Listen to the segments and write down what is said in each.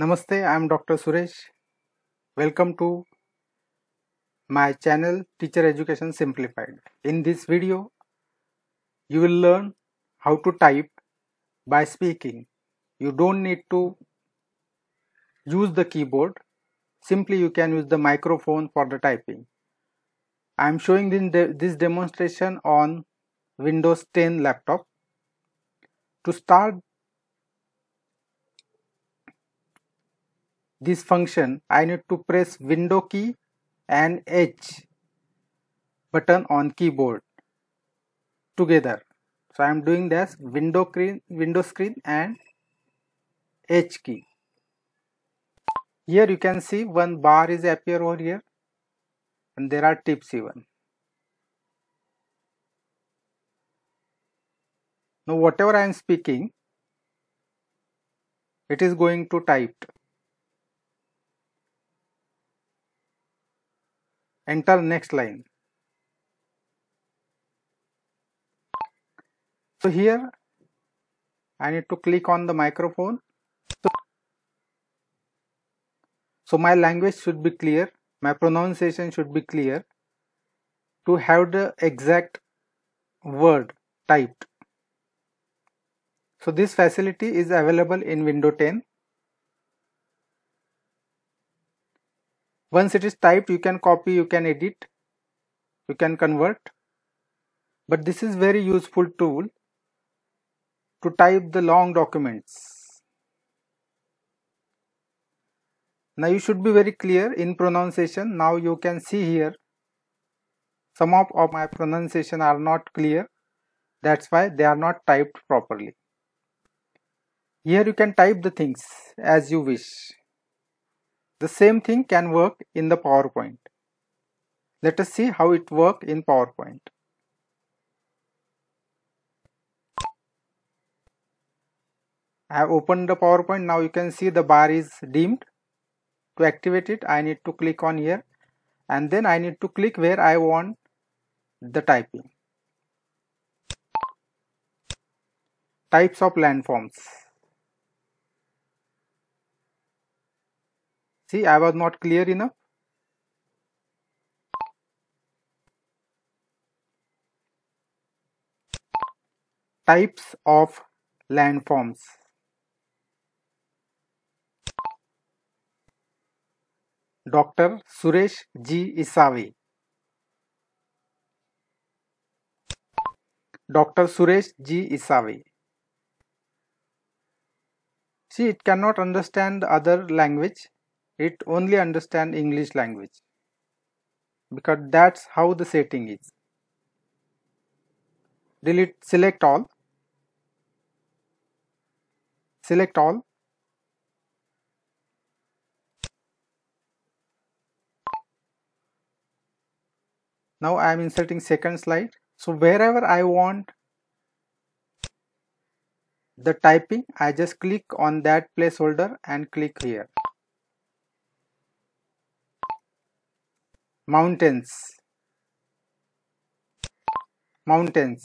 Namaste, I am Dr. Suresh. Welcome to my channel Teacher Education Simplified. In this video, you will learn how to type by speaking. You don't need to use the keyboard. Simply you can use the microphone for the typing. I am showing this demonstration on Windows 10 laptop. To start this function I need to press window key and H button on keyboard together so I am doing this window screen window screen and H key here you can see one bar is appear over here and there are tips even now whatever I am speaking it is going to typed Enter next line. So here I need to click on the microphone. So my language should be clear, my pronunciation should be clear to have the exact word typed. So this facility is available in window 10. once it is typed you can copy you can edit you can convert but this is very useful tool to type the long documents now you should be very clear in pronunciation now you can see here some of, of my pronunciation are not clear that's why they are not typed properly here you can type the things as you wish the same thing can work in the PowerPoint. Let us see how it works in PowerPoint. I have opened the PowerPoint. Now you can see the bar is dimmed. To activate it, I need to click on here and then I need to click where I want the typing. Types of landforms. See, I was not clear enough. Types of landforms. Dr. Suresh G. Isavi. Dr. Suresh G. Isavi. See, it cannot understand other language it only understand English language because that's how the setting is. Delete select all. Select all. Now I am inserting second slide. So wherever I want the typing, I just click on that placeholder and click here. mountains mountains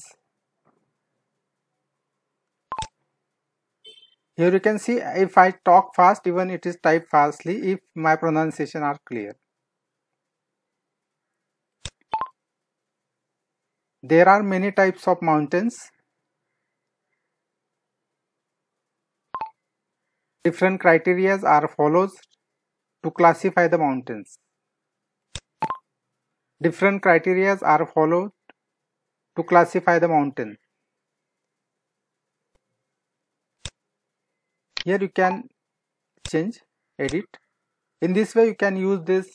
here you can see if I talk fast even it is typed fastly if my pronunciation are clear there are many types of mountains different criterias are follows to classify the mountains Different criteria are followed to classify the mountain. Here you can change, edit. In this way you can use this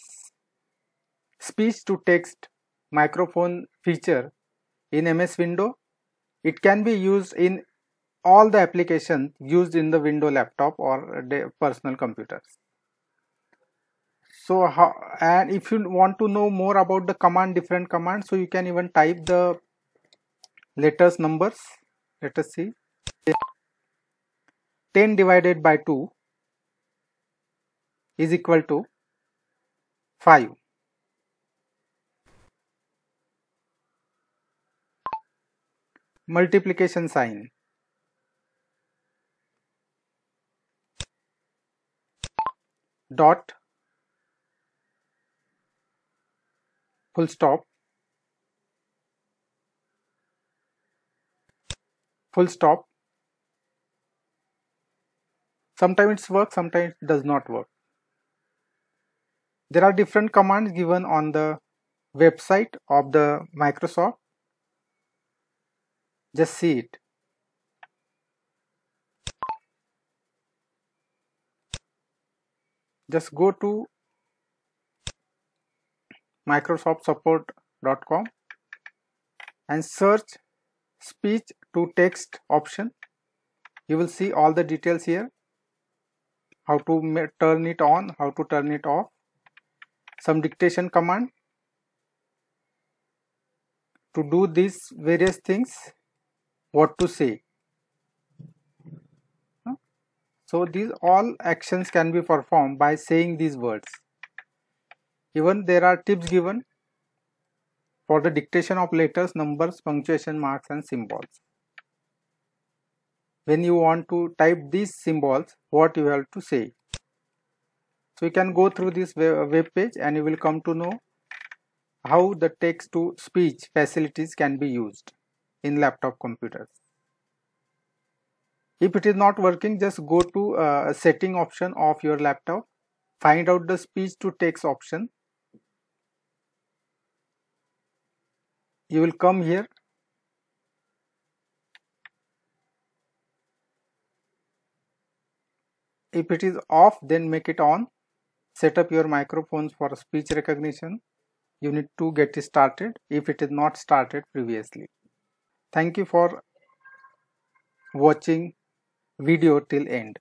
speech to text microphone feature in MS window. It can be used in all the applications used in the window laptop or personal computers so how and if you want to know more about the command different commands so you can even type the letters numbers let us see 10 divided by 2 is equal to 5 multiplication sign dot full stop full stop sometimes it works sometimes it does not work there are different commands given on the website of the Microsoft just see it just go to microsoftsupport.com and search speech to text option you will see all the details here how to turn it on how to turn it off some dictation command to do these various things what to say so these all actions can be performed by saying these words even there are tips given for the dictation of letters, numbers, punctuation marks and symbols. When you want to type these symbols, what you have to say. So you can go through this web page and you will come to know how the text to speech facilities can be used in laptop computers. If it is not working, just go to a uh, setting option of your laptop, find out the speech to text option You will come here? If it is off, then make it on. Set up your microphones for speech recognition. You need to get started if it is not started previously. Thank you for watching video till end.